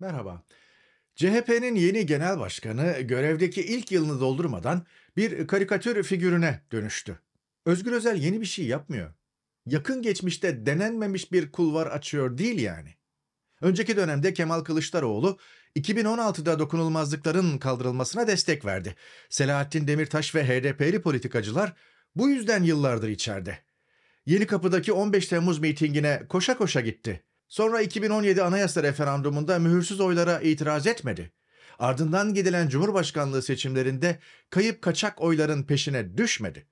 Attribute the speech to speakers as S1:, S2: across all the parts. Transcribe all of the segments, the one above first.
S1: Merhaba. CHP'nin yeni genel başkanı görevdeki ilk yılını doldurmadan bir karikatür figürüne dönüştü. Özgür Özel yeni bir şey yapmıyor. Yakın geçmişte denenmemiş bir kulvar açıyor değil yani. Önceki dönemde Kemal Kılıçdaroğlu 2016'da dokunulmazlıkların kaldırılmasına destek verdi. Selahattin Demirtaş ve HDP'li politikacılar bu yüzden yıllardır içeride. Yeni kapıdaki 15 Temmuz mitingine koşa koşa gitti. Sonra 2017 anayasa referandumunda mühürsüz oylara itiraz etmedi. Ardından gidilen Cumhurbaşkanlığı seçimlerinde kayıp kaçak oyların peşine düşmedi.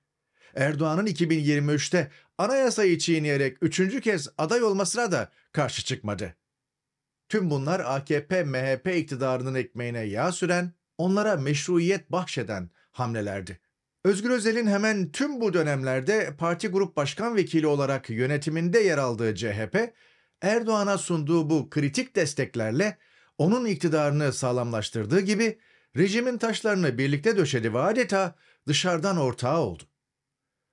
S1: Erdoğan'ın 2023'te anayasayı çiğneyerek üçüncü kez aday olmasına da karşı çıkmadı. Tüm bunlar AKP-MHP iktidarının ekmeğine yağ süren, onlara meşruiyet bahşeden hamlelerdi. Özgür Özel'in hemen tüm bu dönemlerde parti grup başkan vekili olarak yönetiminde yer aldığı CHP, Erdoğan'a sunduğu bu kritik desteklerle onun iktidarını sağlamlaştırdığı gibi rejimin taşlarını birlikte döşedi ve adeta dışarıdan ortağı oldu.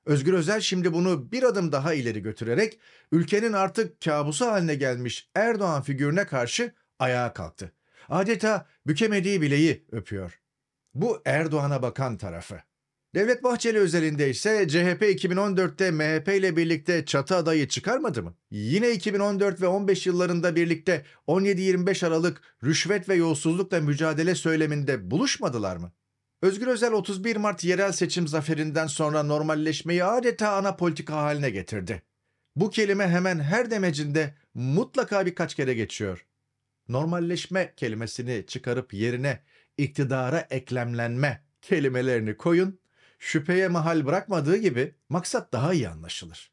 S1: Özgür Özel şimdi bunu bir adım daha ileri götürerek ülkenin artık kabusu haline gelmiş Erdoğan figürüne karşı ayağa kalktı. Adeta bükemediği bileği öpüyor. Bu Erdoğan'a bakan tarafı. Devlet Bahçeli özelinde ise CHP 2014'te MHP ile birlikte çatı adayı çıkarmadı mı? Yine 2014 ve 15 yıllarında birlikte 17-25 Aralık rüşvet ve yolsuzlukla mücadele söyleminde buluşmadılar mı? Özgür Özel 31 Mart yerel seçim zaferinden sonra normalleşmeyi adeta ana politika haline getirdi. Bu kelime hemen her demecinde mutlaka birkaç kere geçiyor. Normalleşme kelimesini çıkarıp yerine iktidara eklemlenme kelimelerini koyun şüpheye mahal bırakmadığı gibi maksat daha iyi anlaşılır.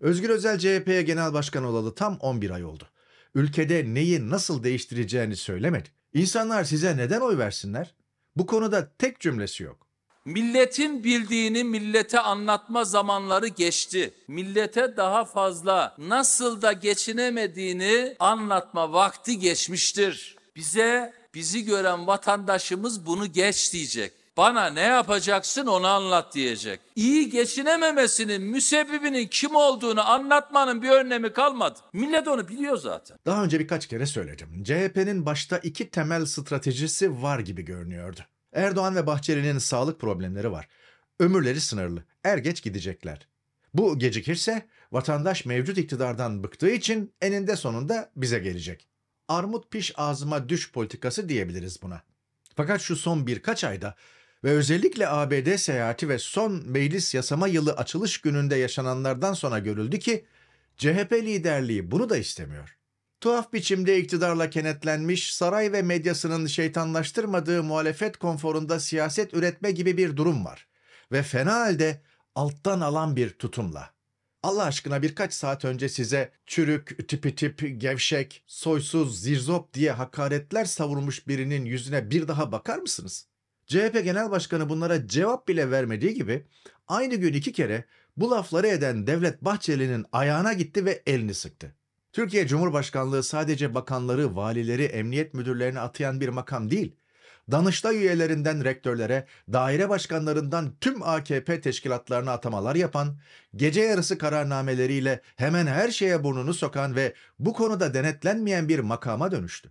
S1: Özgür Özel CHP'ye genel başkan olalı tam 11 ay oldu. Ülkede neyi nasıl değiştireceğini söylemedi. İnsanlar size neden oy versinler? Bu konuda tek cümlesi yok. Milletin bildiğini millete anlatma zamanları geçti. Millete daha fazla nasıl da geçinemediğini anlatma vakti geçmiştir. Bize bizi gören vatandaşımız bunu geç diyecek. Bana ne yapacaksın onu anlat diyecek. İyi geçinememesinin müsebbibinin kim olduğunu anlatmanın bir önlemi kalmadı. Millet onu biliyor zaten. Daha önce birkaç kere söyledim. CHP'nin başta iki temel stratejisi var gibi görünüyordu. Erdoğan ve Bahçeli'nin sağlık problemleri var. Ömürleri sınırlı. Er geç gidecekler. Bu gecikirse vatandaş mevcut iktidardan bıktığı için eninde sonunda bize gelecek. Armut piş ağzıma düş politikası diyebiliriz buna. Fakat şu son birkaç ayda ve özellikle ABD seyahati ve son meclis yasama yılı açılış gününde yaşananlardan sonra görüldü ki CHP liderliği bunu da istemiyor. Tuhaf biçimde iktidarla kenetlenmiş saray ve medyasının şeytanlaştırmadığı muhalefet konforunda siyaset üretme gibi bir durum var ve fena halde alttan alan bir tutumla. Allah aşkına birkaç saat önce size çürük, tipi tip, gevşek, soysuz, zirzop diye hakaretler savurmuş birinin yüzüne bir daha bakar mısınız? CHP Genel Başkanı bunlara cevap bile vermediği gibi aynı gün iki kere bu lafları eden Devlet Bahçeli'nin ayağına gitti ve elini sıktı. Türkiye Cumhurbaşkanlığı sadece bakanları, valileri, emniyet müdürlerini atayan bir makam değil. Danıştay üyelerinden rektörlere, daire başkanlarından tüm AKP teşkilatlarına atamalar yapan, gece yarısı kararnameleriyle hemen her şeye burnunu sokan ve bu konuda denetlenmeyen bir makama dönüştü.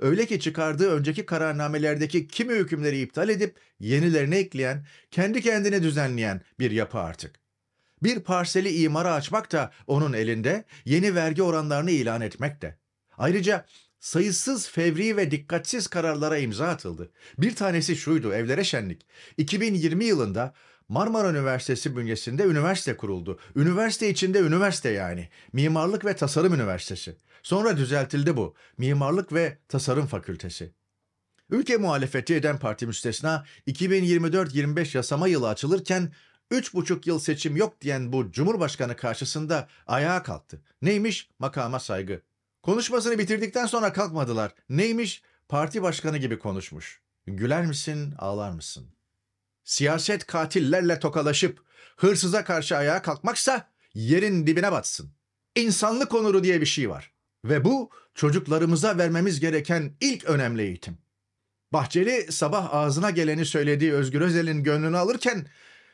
S1: Öyle ki çıkardığı önceki kararnamelerdeki kimi hükümleri iptal edip yenilerini ekleyen, kendi kendine düzenleyen bir yapı artık. Bir parseli imara açmak da onun elinde, yeni vergi oranlarını ilan etmek de. Ayrıca sayısız fevri ve dikkatsiz kararlara imza atıldı. Bir tanesi şuydu evlere şenlik. 2020 yılında Marmara Üniversitesi bünyesinde üniversite kuruldu. Üniversite içinde üniversite yani. Mimarlık ve Tasarım Üniversitesi. Sonra düzeltildi bu. Mimarlık ve Tasarım Fakültesi. Ülke muhalefeti eden parti müstesna 2024-25 yasama yılı açılırken 3,5 yıl seçim yok diyen bu Cumhurbaşkanı karşısında ayağa kalktı. Neymiş? Makama saygı. Konuşmasını bitirdikten sonra kalkmadılar. Neymiş? Parti başkanı gibi konuşmuş. Güler misin, ağlar mısın?'' siyaset katillerle tokalaşıp hırsıza karşı ayağa kalkmaksa yerin dibine batsın. İnsanlık onuru diye bir şey var. Ve bu çocuklarımıza vermemiz gereken ilk önemli eğitim. Bahçeli sabah ağzına geleni söylediği Özgür Özel'in gönlünü alırken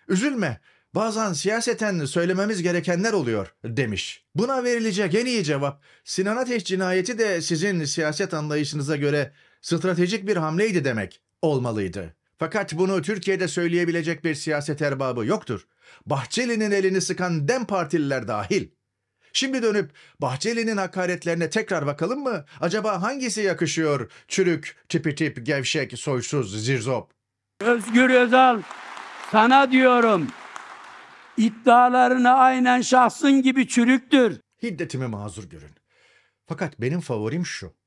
S1: üzülme bazen siyaseten söylememiz gerekenler oluyor demiş. Buna verilecek en iyi cevap Sinan Ateş cinayeti de sizin siyaset anlayışınıza göre stratejik bir hamleydi demek olmalıydı. Fakat bunu Türkiye'de söyleyebilecek bir siyaset erbabı yoktur. Bahçeli'nin elini sıkan DEM partililer dahil. Şimdi dönüp Bahçeli'nin hakaretlerine tekrar bakalım mı? Acaba hangisi yakışıyor? Çürük, tipi gevşek, soysuz, zirzop. Özgür Özal, sana diyorum. İddialarına aynen şahsın gibi çürüktür. Hiddetimi mazur görün. Fakat benim favorim şu.